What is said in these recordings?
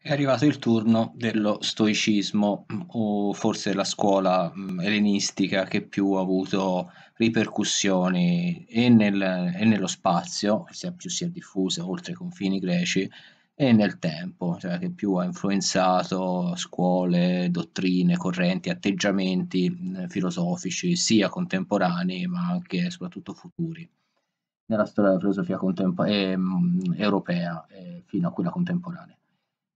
È arrivato il turno dello stoicismo, mm, o forse la scuola mm, ellenistica che più ha avuto ripercussioni e, nel- e nello spazio, sia più si è diffusa oltre i confini greci, e nel tempo, cioè che più ha influenzato scuole, dottrine, correnti, atteggiamenti mm, filosofici, sia contemporanei ma anche e soprattutto futuri nella storia della filosofia contempo- e, europea eh, fino a quella contemporanea.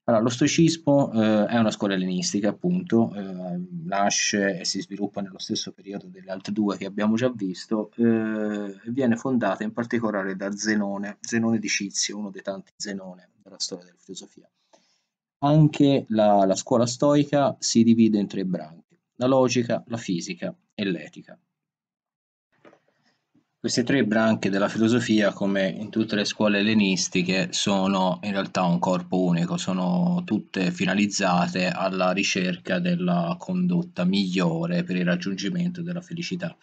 Allora, lo stoicismo eh, è una scuola ellenistica, appunto, eh, nasce e si sviluppa nello stesso periodo delle altre due che abbiamo già visto, eh, viene fondata in particolare da Zenone, Zenone di Cizio, uno dei tanti Zenone della storia della filosofia. Anche la, la scuola stoica si divide in tre branche, la logica, la fisica e l'etica. Queste tre branche della filosofia, come in tutte le scuole ellenistiche, sono in realtà un corpo unico, sono tutte finalizzate alla ricerca della condotta migliore per il raggiungimento della felicità.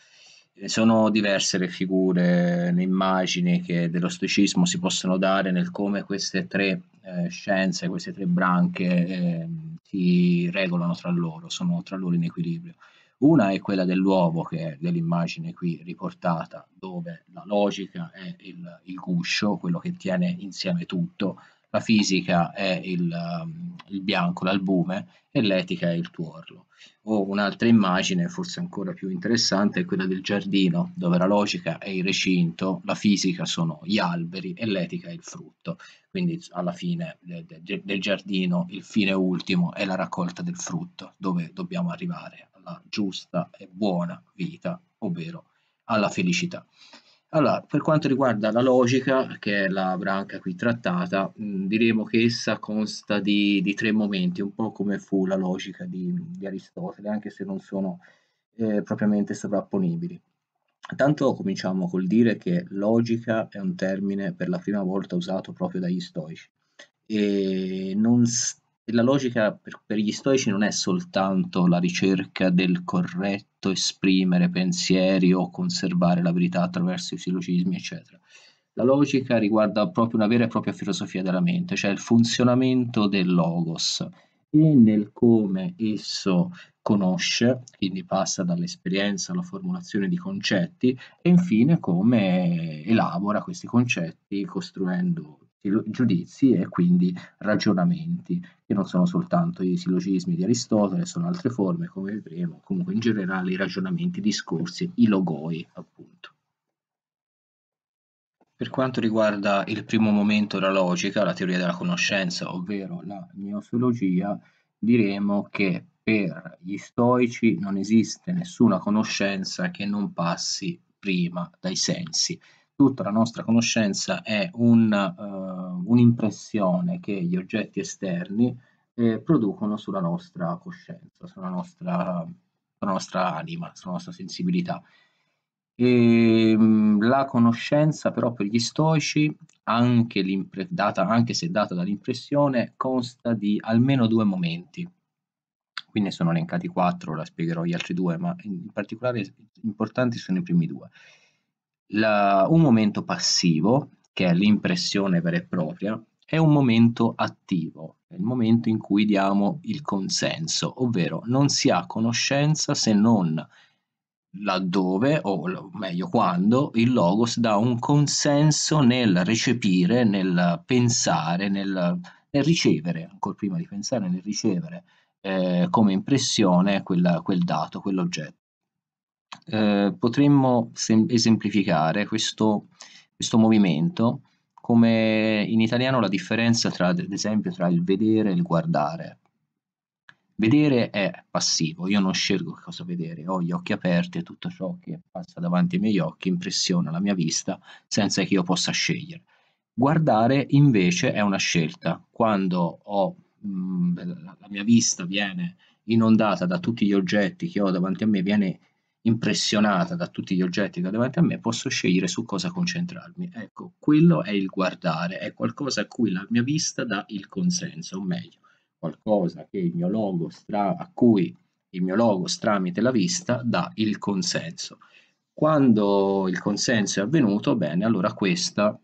Sono diverse le figure, le immagini che dello stoicismo si possono dare nel come queste tre eh, scienze, queste tre branche eh, si regolano tra loro, sono tra loro in equilibrio. Una è quella dell'uovo, che è dell'immagine qui riportata, dove la logica è il, il guscio, quello che tiene insieme tutto, la fisica è il, um, il bianco, l'albume, e l'etica è il tuorlo. O un'altra immagine, forse ancora più interessante, è quella del giardino, dove la logica è il recinto, la fisica sono gli alberi e l'etica è il frutto. Quindi alla fine de, del giardino il fine ultimo è la raccolta del frutto, dove dobbiamo arrivare alla giusta e buona vita, ovvero alla felicità. Allora, per quanto riguarda la logica, che è la branca qui trattata, mh, diremo che essa consta di, di, tre momenti, un po' come fu la logica di, di Aristotele, anche se non sono eh, propriamente sovrapponibili. Tanto cominciamo col dire che logica è un termine per la prima volta usato proprio dagli stoici e non, la logica per, per, gli stoici non è soltanto la ricerca del corretto esprimere pensieri o conservare la verità attraverso i silogismi, eccetera. La logica riguarda proprio una vera e propria filosofia della mente, cioè il funzionamento del logos e nel come esso conosce, quindi passa dall'esperienza alla formulazione di concetti e infine come elabora questi concetti costruendo giudizi e quindi ragionamenti, che non sono soltanto i silogismi di Aristotele, sono altre forme, come vedremo, comunque in generale i ragionamenti, i discorsi, i logoi, appunto. Per quanto riguarda il primo momento, la logica, la teoria della conoscenza, ovvero la gnoseologia, diremo che per gli stoici non esiste nessuna conoscenza che non passi prima dai sensi tutta la nostra conoscenza è un, uh, un'impressione che gli oggetti esterni eh, producono sulla nostra coscienza, sulla nostra, sulla nostra anima, sulla nostra sensibilità. E, ehm, mh, la conoscenza però per gli stoici, anche, data, anche se data dall'impressione, consta di almeno due momenti. Qui ne sono elencati quattro, ora spiegherò gli altri due, ma in particolare importanti sono i primi due la, un momento passivo, che è l'impressione vera e propria, è un momento attivo, è il momento in cui diamo il consenso, ovvero non si ha conoscenza se non laddove, o meglio quando, il logos dà un consenso nel recepire, nel pensare, nel, nel ricevere, ancora prima di pensare, nel ricevere eh, come impressione quella, quel dato, quell'oggetto. Eh, potremmo sem- esemplificare questo, questo, movimento come in italiano la differenza tra, ad esempio, tra il vedere e il guardare. Vedere è passivo, io non scelgo cosa vedere, ho gli occhi aperti e tutto ciò che passa davanti ai miei occhi impressiona la mia vista senza che io possa scegliere. Guardare invece è una scelta, quando ho, mh, mm, la mia vista viene inondata da tutti gli oggetti che ho davanti a me, viene inondata, impressionata da tutti gli oggetti che ho davanti a me, posso scegliere su cosa concentrarmi. Ecco, quello è il guardare, è qualcosa a cui la mia vista dà il consenso, o meglio, qualcosa che il mio logo stra- a cui il mio logos tramite la vista dà il consenso. Quando il consenso è avvenuto, bene, allora questa,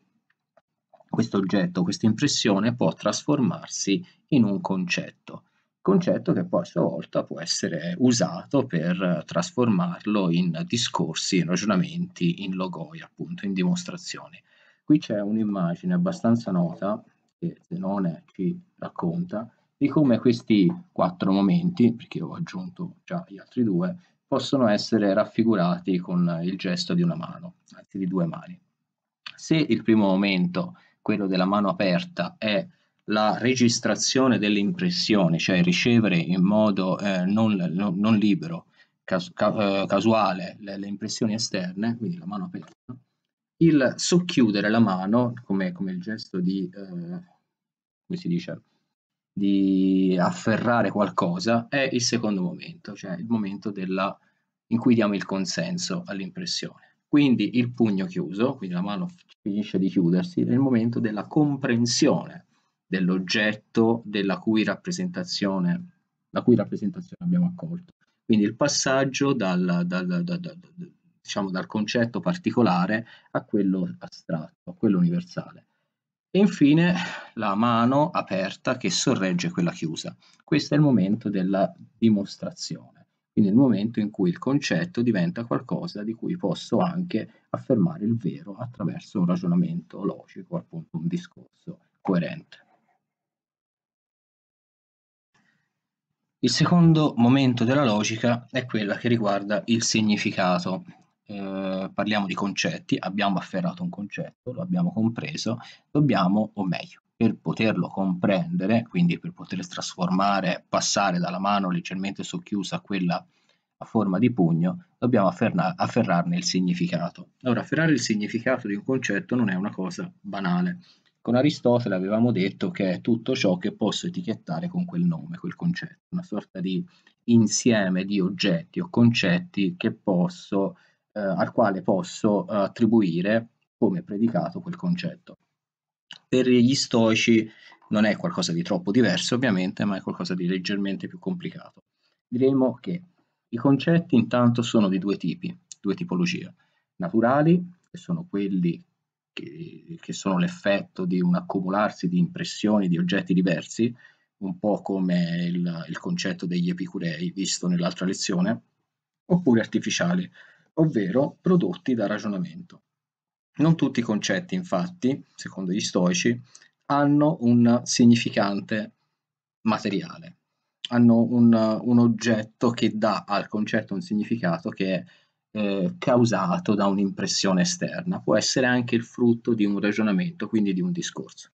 questo oggetto, questa impressione può trasformarsi in un concetto concetto che poi a sua volta può essere usato per eh, trasformarlo in discorsi, in ragionamenti, in logoi, appunto, in dimostrazioni. Qui c'è un'immagine abbastanza nota che Zenone ci racconta di come questi quattro momenti, perché ho aggiunto già gli altri due, possono essere raffigurati con il gesto di una mano, anzi di due mani. Se il primo momento, quello della mano aperta, è la registrazione dell'impressione, cioè ricevere in modo eh, non, non, non, libero, cas- ca- eh, casuale, le, le, impressioni esterne, quindi la mano aperta, il socchiudere la mano come, come il gesto di, eh, come si dice, di afferrare qualcosa, è il secondo momento, cioè il momento della, in cui diamo il consenso all'impressione. Quindi il pugno chiuso, quindi la mano finisce di chiudersi, è il momento della comprensione dell'oggetto della cui rappresentazione, la cui rappresentazione abbiamo accolto. Quindi il passaggio dal, dal, dal, dal diciamo, dal concetto particolare a quello astratto, a quello universale. E infine la mano aperta che sorregge quella chiusa. Questo è il momento della dimostrazione, quindi il momento in cui il concetto diventa qualcosa di cui posso anche affermare il vero attraverso un ragionamento logico, appunto un discorso coerente. Il secondo momento della logica è quella che riguarda il significato. Eh, parliamo di concetti, abbiamo afferrato un concetto, lo abbiamo compreso, dobbiamo, o meglio, per poterlo comprendere, quindi per poter trasformare, passare dalla mano leggermente socchiusa a quella a forma di pugno, dobbiamo afferrarne il significato. Ora, afferrare il significato di un concetto non è una cosa banale. Con Aristotele avevamo detto che è tutto ciò che posso etichettare con quel nome, quel concetto, una sorta di insieme di oggetti o concetti che posso, eh, al quale posso eh, attribuire come predicato quel concetto. Per gli stoici non è qualcosa di troppo diverso ovviamente, ma è qualcosa di leggermente più complicato. Diremo che i concetti intanto sono di due tipi, due tipologie, naturali, che sono quelli che, che sono l'effetto di un accumularsi di impressioni di oggetti diversi, un po' come il, il concetto degli epicurei visto nell'altra lezione, oppure artificiali, ovvero prodotti da ragionamento. Non tutti i concetti, infatti, secondo gli stoici, hanno un significante materiale, hanno un, un oggetto che dà al concetto un significato che è eh, causato da un'impressione esterna, può essere anche il frutto di un ragionamento, quindi di un discorso.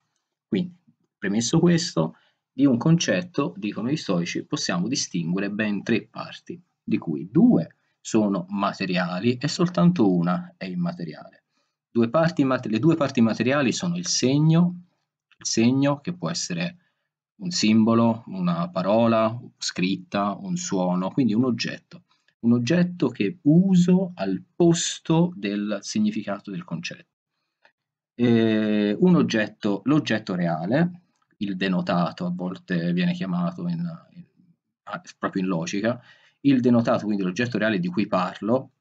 Quindi, premesso questo, di un concetto, dicono gli stoici, possiamo distinguere ben tre parti, di cui due sono materiali e soltanto una è immateriale. Due le due parti materiali sono il segno, il segno che può essere un simbolo, una parola scritta, un suono, quindi un oggetto, un oggetto che uso al posto del significato del concetto. Eh, oggetto, l'oggetto reale, il denotato, a volte viene chiamato in, in, ah, proprio in logica, il denotato, quindi l'oggetto reale di cui parlo,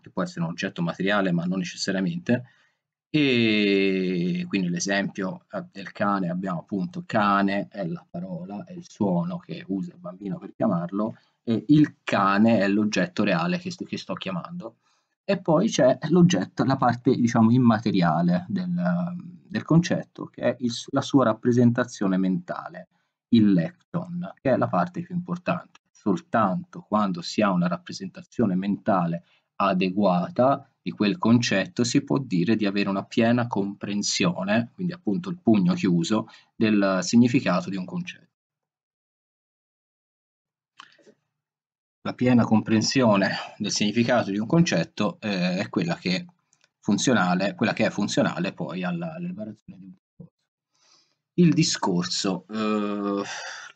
che può essere un oggetto materiale ma non necessariamente, e quindi l'esempio eh, del cane abbiamo appunto cane è la parola, è il suono che usa il bambino per chiamarlo, eh, il cane è l'oggetto reale che sto, che sto chiamando e poi c'è l'oggetto, la parte diciamo immateriale del, del concetto che è il, la sua rappresentazione mentale, il lecton, che è la parte più importante. Soltanto quando si ha una rappresentazione mentale adeguata di quel concetto si può dire di avere una piena comprensione, quindi appunto il pugno chiuso, del significato di un concetto. la piena comprensione del significato di un concetto eh, è quella che, quella che, è funzionale poi all'elaborazione di un discorso. Il discorso, eh,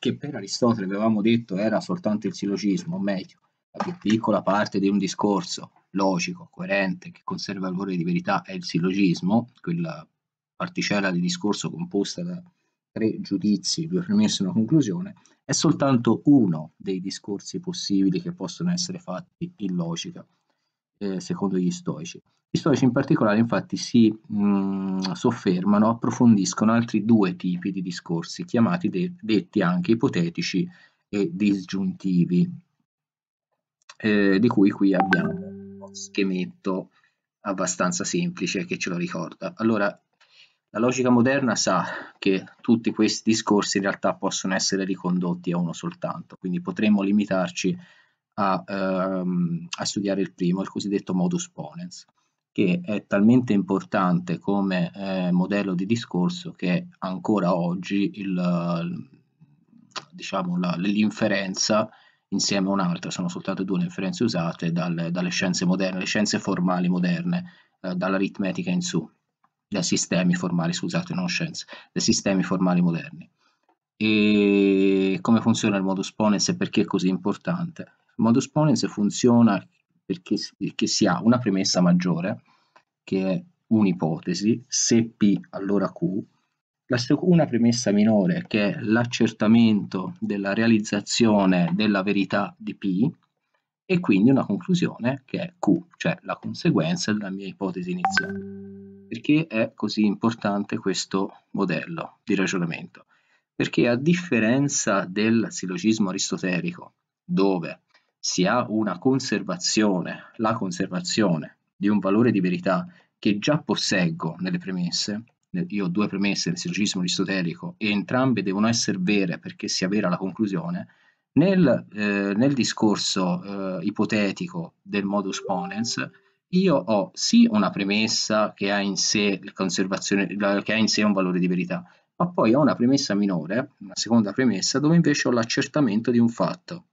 che per Aristotele avevamo detto era soltanto il silogismo, o meglio, la più piccola parte di un discorso logico, coerente, che conserva il valore di verità è il silogismo, quella particella di discorso composta da tre giudizi, due premesse e una conclusione, è soltanto uno dei discorsi possibili che possono essere fatti in logica, eh, secondo gli stoici. Gli stoici in particolare infatti si mh, mm, soffermano, approfondiscono altri due tipi di discorsi, chiamati de- detti anche ipotetici e disgiuntivi, eh, di cui qui abbiamo uno schemetto abbastanza semplice che ce lo ricorda. Allora, la logica moderna sa che tutti questi discorsi in realtà possono essere ricondotti a uno soltanto, quindi potremmo limitarci a, ehm, a studiare il primo, il cosiddetto modus ponens, che è talmente importante come eh, modello di discorso che ancora oggi il, diciamo, la, l'inferenza insieme a un'altra, sono soltanto due le inferenze usate dalle, dalle scienze moderne, le scienze formali moderne, eh, dall'aritmetica in su dai sistemi formali, scusate, non scienze, dai sistemi formali moderni. E come funziona il modus ponens e perché è così importante? Il modus ponens funziona perché, perché si ha una premessa maggiore, che è un'ipotesi, se P allora Q, una premessa minore che è l'accertamento della realizzazione della verità di P e quindi una conclusione che è Q, cioè la conseguenza della mia ipotesi iniziale. Perché è così importante questo modello di ragionamento? Perché a differenza del silogismo aristotelico, dove si ha una conservazione, la conservazione di un valore di verità che già posseggo nelle premesse, io ho due premesse del silogismo aristotelico e entrambe devono essere vere perché sia vera la conclusione, nel, eh, nel discorso eh, ipotetico del modus ponens io ho sì una premessa che ha in sé, che ha in sé un valore di verità, ma poi ho una premessa minore, una seconda premessa, dove invece ho l'accertamento di un fatto.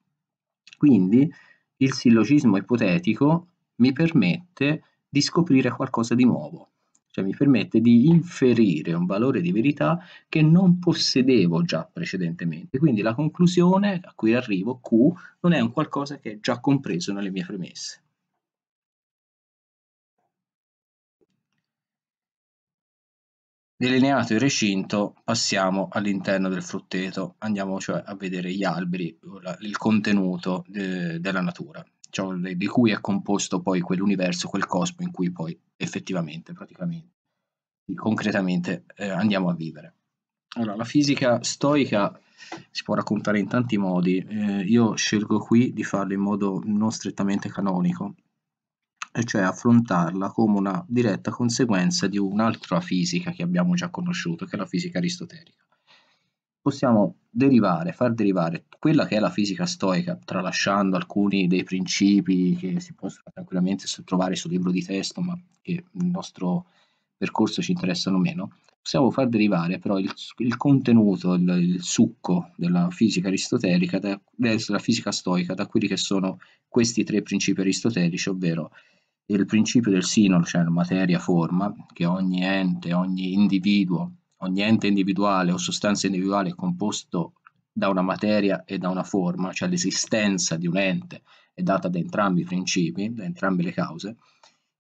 Quindi il sillogismo ipotetico mi permette di scoprire qualcosa di nuovo, cioè mi permette di inferire un valore di verità che non possedevo già precedentemente. Quindi la conclusione a cui arrivo, Q, non è un qualcosa che è già compreso nelle mie premesse. Delineato il recinto passiamo all'interno del frutteto, andiamo cioè a vedere gli alberi, il contenuto de eh, della natura, cioè di cui è composto poi quell'universo, quel cosmo in cui poi effettivamente, praticamente, concretamente eh, andiamo a vivere. Allora, la fisica stoica si può raccontare in tanti modi, eh, io scelgo qui di farlo in modo non strettamente canonico, e cioè affrontarla come una diretta conseguenza di un'altra fisica che abbiamo già conosciuto, che è la fisica aristotelica. Possiamo derivare, far derivare quella che è la fisica stoica, tralasciando alcuni dei principi che si possono tranquillamente trovare sul libro di testo, ma che nel nostro percorso ci interessano meno, possiamo far derivare però il, il contenuto, il, il, succo della fisica aristotelica, da, della fisica stoica, da quelli che sono questi tre principi aristotelici, ovvero il principio del sino, cioè materia-forma, che ogni ente, ogni individuo, ogni ente individuale o sostanza individuale è composto da una materia e da una forma, cioè l'esistenza di un ente è data da entrambi i principi, da entrambe le cause,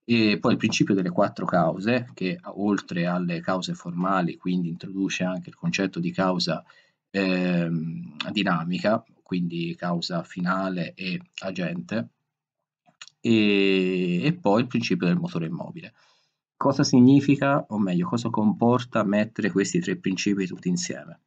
e poi il principio delle quattro cause, che oltre alle cause formali, quindi introduce anche il concetto di causa eh, dinamica, quindi causa finale e agente, e, e poi il principio del motore immobile. Cosa significa, o meglio, cosa comporta mettere questi tre principi tutti insieme?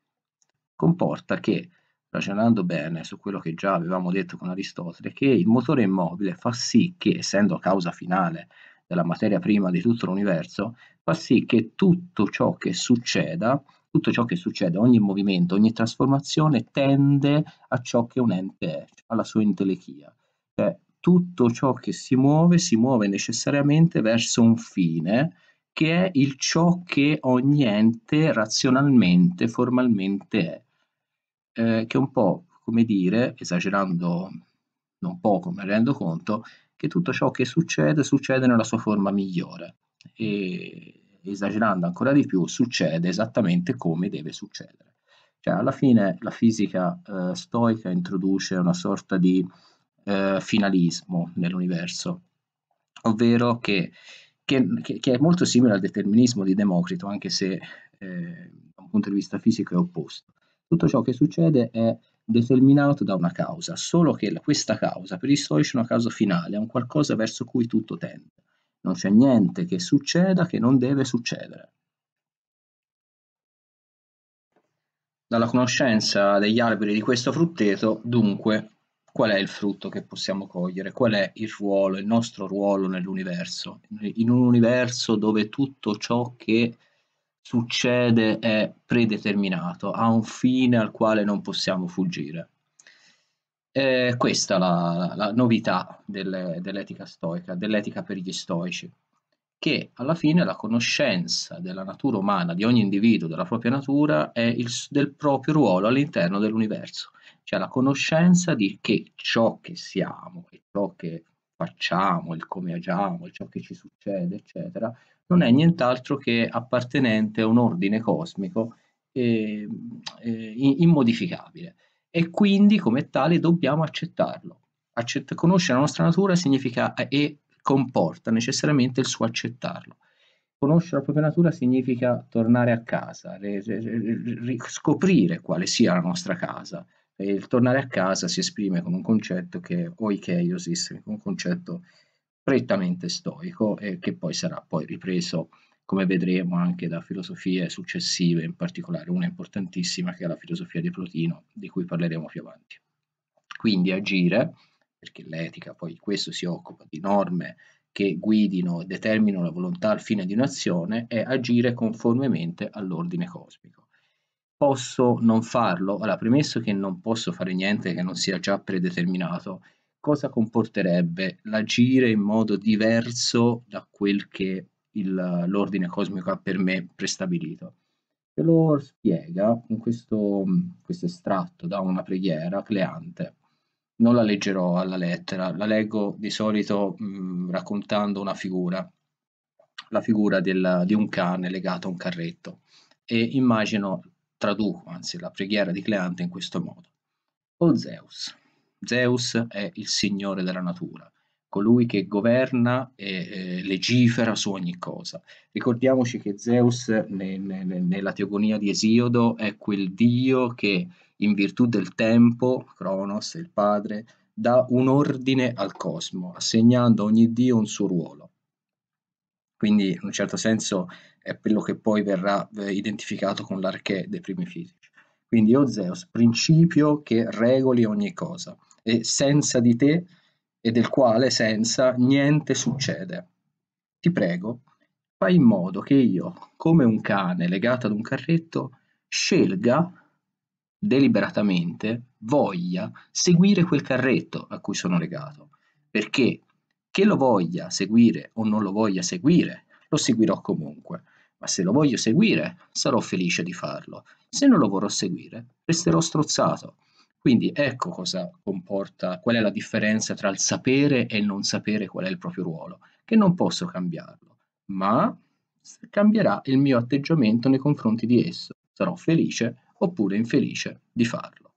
Comporta che, ragionando bene su quello che già avevamo detto con Aristotele, che il motore immobile fa sì che, essendo causa finale della materia prima di tutto l'universo, fa sì che tutto ciò che succeda, tutto ciò che succede, ogni movimento, ogni trasformazione tende a ciò che un ente è, alla sua entelechia. Cioè, tutto ciò che si muove si muove necessariamente verso un fine che è il ciò che ogni ente razionalmente, formalmente è, eh, che è un po' come dire, esagerando non poco, me rendo conto, che tutto ciò che succede succede nella sua forma migliore e esagerando ancora di più succede esattamente come deve succedere. Cioè alla fine la fisica eh, stoica introduce una sorta di eh, finalismo nell'universo, ovvero che, che, che, è molto simile al determinismo di Democrito, anche se eh, da un punto di vista fisico è opposto. Tutto ciò che succede è determinato da una causa, solo che questa causa per gli storici, è una causa finale, è un qualcosa verso cui tutto tende. Non c'è niente che succeda che non deve succedere. Dalla conoscenza degli alberi di questo frutteto, dunque, qual è il frutto che possiamo cogliere, qual è il ruolo, il nostro ruolo nell'universo, in un universo dove tutto ciò che succede è predeterminato, ha un fine al quale non possiamo fuggire. Eh, questa è la, la novità delle, dell'etica stoica, dell'etica per gli stoici, che alla fine la conoscenza della natura umana, di ogni individuo, della propria natura, è il, del proprio ruolo all'interno dell'universo cioè la conoscenza di che ciò che siamo e ciò che facciamo, il come agiamo, ciò che ci succede, eccetera, non è nient'altro che appartenente a un ordine cosmico ehm, eh, eh, immodificabile e quindi come tale dobbiamo accettarlo. Accett- conoscere la nostra natura significa eh, e comporta necessariamente il suo accettarlo. Conoscere la propria natura significa tornare a casa, re- re- re- scoprire quale sia la nostra casa, e il tornare a casa si esprime con un concetto che è oikeiosis, un concetto prettamente stoico e che poi sarà poi ripreso, come vedremo, anche da filosofie successive, in particolare una importantissima che è la filosofia di Plotino, di cui parleremo più avanti. Quindi agire, perché l'etica poi di questo si occupa, di norme che guidino e determinano la volontà al fine di un'azione, è agire conformemente all'ordine cosmico posso non farlo? Allora, premesso che non posso fare niente che non sia già predeterminato, cosa comporterebbe l'agire in modo diverso da quel che il, l'ordine cosmico ha per me prestabilito? Te lo spiega in questo, questo estratto da una preghiera cleante. Non la leggerò alla lettera, la leggo di solito mh, mm, raccontando una figura, la figura del, di un cane legato a un carretto e immagino traduco, anzi la preghiera di Cleante in questo modo. O Zeus. Zeus è il signore della natura, colui che governa e eh, legifera su ogni cosa. Ricordiamoci che Zeus ne, ne, nella teogonia di Esiodo è quel dio che in virtù del tempo, Cronos, il padre, dà un ordine al cosmo, assegnando a ogni dio un suo ruolo quindi in un certo senso è quello che poi verrà eh, identificato con l'archè dei primi fisici. Quindi o Zeus, principio che regoli ogni cosa, e senza di te e del quale senza niente succede. Ti prego, fai in modo che io, come un cane legato ad un carretto, scelga deliberatamente, voglia seguire quel carretto a cui sono legato, perché che lo voglia seguire o non lo voglia seguire, lo seguirò comunque, ma se lo voglio seguire sarò felice di farlo, se non lo vorrò seguire resterò strozzato. Quindi ecco cosa comporta, qual è la differenza tra il sapere e il non sapere qual è il proprio ruolo, che non posso cambiarlo, ma cambierà il mio atteggiamento nei confronti di esso. Sarò felice oppure infelice di farlo.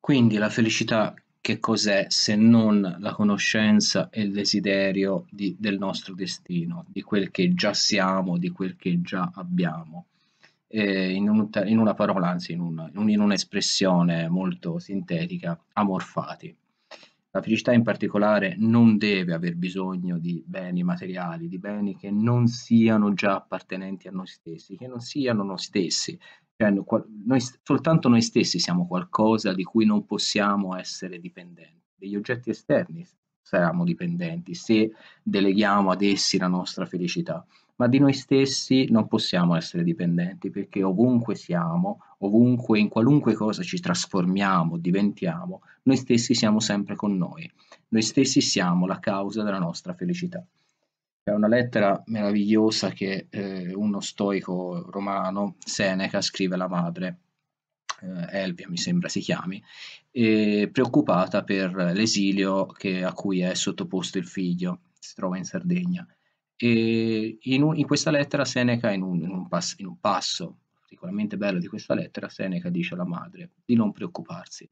Quindi la felicità che cos'è se non la conoscenza e il desiderio di, del nostro destino, di quel che già siamo, di quel che già abbiamo. Eh, in, un, in, una parola, anzi in, un, in un'espressione molto sintetica, amorfati. La felicità in particolare non deve aver bisogno di beni materiali, di beni che non siano già appartenenti a noi stessi, che non siano noi stessi, cioè, noi, soltanto noi stessi siamo qualcosa di cui non possiamo essere dipendenti. Degli oggetti esterni saremo dipendenti se deleghiamo ad essi la nostra felicità, ma di noi stessi non possiamo essere dipendenti perché ovunque siamo, ovunque, in qualunque cosa ci trasformiamo, diventiamo, noi stessi siamo sempre con noi, noi stessi siamo la causa della nostra felicità. È una lettera meravigliosa che eh, uno stoico romano, Seneca, scrive alla madre, eh, Elvia mi sembra si chiami, preoccupata per l'esilio che, a cui è sottoposto il figlio, si trova in Sardegna. E in, un, in questa lettera Seneca, in un, in un, pass, in un passo particolarmente bello di questa lettera, Seneca dice alla madre di non preoccuparsi,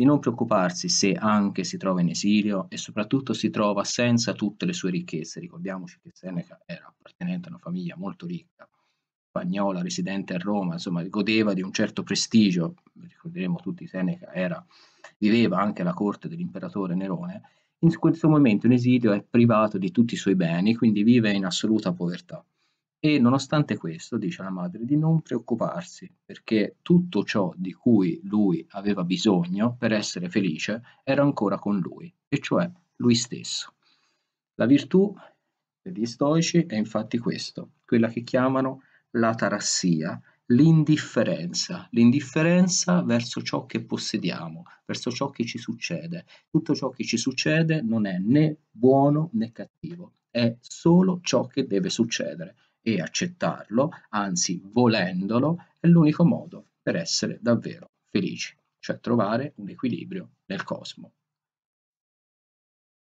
di non preoccuparsi se anche si trova in esilio e soprattutto si trova senza tutte le sue ricchezze. Ricordiamoci che Seneca era appartenente a una famiglia molto ricca, spagnola, residente a Roma, insomma godeva di un certo prestigio, ricorderemo tutti Seneca era, viveva anche alla corte dell'imperatore Nerone, in questo momento in esilio è privato di tutti i suoi beni, quindi vive in assoluta povertà. E nonostante questo dice la madre di non preoccuparsi, perché tutto ciò di cui lui aveva bisogno per essere felice era ancora con lui, e cioè lui stesso. La virtù degli stoici è infatti questo, quella che chiamano l'atarassia, l'indifferenza, l'indifferenza verso ciò che possediamo, verso ciò che ci succede. Tutto ciò che ci succede non è né buono né cattivo, è solo ciò che deve succedere e accettarlo, anzi volendolo, è l'unico modo per essere davvero felici, cioè trovare un equilibrio nel cosmo.